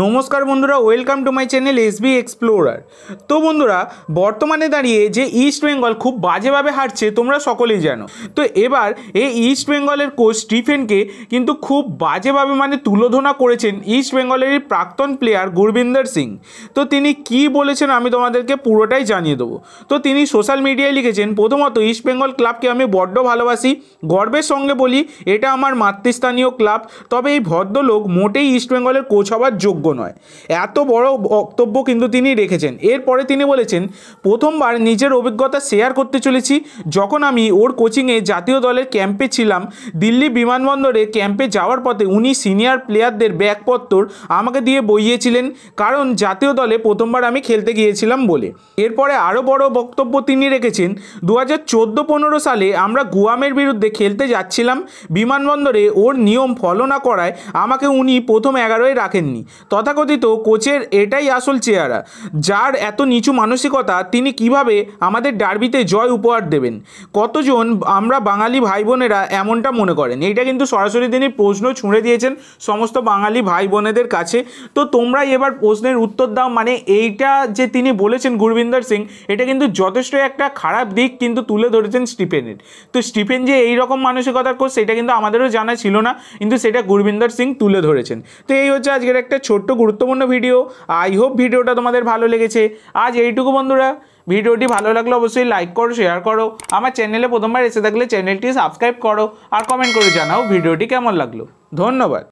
নমস্কার বন্ধুরা welcome to my channel SB explorer তো বন্ধুরা বর্তমানে দাঁড়িয়ে যে ইস্ট বেঙ্গল খুব বাজেভাবে হারছে তোমরা সকলেই জানো তো এবার এই ইস্ট বেঙ্গলের কোচ স্টিফেনকে কিন্তু খুব বাজেভাবে মানে তুলোধনা করেছেন ইস্ট বেঙ্গলের প্রাক্তন প্লেয়ার গুরবিন্দর সিং তো তিনি কি বলেছেন আমি তোমাদেরকে পুরোটাই জানিয়ে দেবো তো তিনি সোশ্যাল মিডিয়ায় লিখেছেন প্রথমত ইস্ট বেঙ্গল ক্লাবকে আমি বড্ড ভালোবাসি গর্বের সঙ্গে বলি এটা আমার মাতৃস্থানীয় ক্লাব তবে এই ভদ্রলোক মোটেই ইস্ট বেঙ্গলের কোচ হওয়ার যোগ্য যোগ্য নয় এত বড় বক্তব্য কিন্তু তিনি রেখেছেন এরপরে তিনি বলেছেন প্রথমবার নিজের অভিজ্ঞতা শেয়ার করতে চলেছি যখন আমি ওর কোচিংয়ে জাতীয় দলের ক্যাম্পে ছিলাম দিল্লি বিমানবন্দরে ক্যাম্পে যাওয়ার পথে উনি সিনিয়র প্লেয়ারদের ব্যাগপত্তর আমাকে দিয়ে বইয়েছিলেন কারণ জাতীয় দলে প্রথমবার আমি খেলতে গিয়েছিলাম বলে এরপরে আরও বড় বক্তব্য তিনি রেখেছেন দু হাজার চোদ্দো পনেরো সালে আমরা গুয়ামের বিরুদ্ধে খেলতে যাচ্ছিলাম বিমানবন্দরে ওর নিয়ম ফলো না করায় আমাকে উনি প্রথম এগারোয় রাখেননি তথাকথিত কোচের এটাই আসল চেহারা যার এত নিচু মানসিকতা তিনি কিভাবে আমাদের ডার্বিতে জয় উপহার দেবেন কতজন আমরা বাঙালি ভাই বোনেরা এমনটা মনে করেন এইটা কিন্তু সরাসরি তিনি প্রশ্ন ছুঁড়ে দিয়েছেন সমস্ত বাঙালি ভাই বোনেদের কাছে তো তোমরা এবার প্রশ্নের উত্তর দাও মানে এইটা যে তিনি বলেছেন গুরবিন্দর সিং এটা কিন্তু যথেষ্ট একটা খারাপ দিক কিন্তু তুলে ধরেছেন স্টিফেনের তো স্টিফেন যে এই রকম মানসিকতার কোচ সেটা কিন্তু আমাদেরও জানা ছিল না কিন্তু সেটা গুরবিন্দর সিং তুলে ধরেছেন তো এই হচ্ছে আজকের একটা ছোট ছোট্ট গুরুত্বপূর্ণ ভিডিও আই হোপ ভিডিওটা তোমাদের ভালো লেগেছে আজ এইটুকু বন্ধুরা ভিডিওটি ভালো লাগলে অবশ্যই লাইক করো শেয়ার করো আমার চ্যানেলে প্রথমবার এসে থাকলে চ্যানেলটি সাবস্ক্রাইব করো আর কমেন্ট করে জানাও ভিডিওটি কেমন লাগলো ধন্যবাদ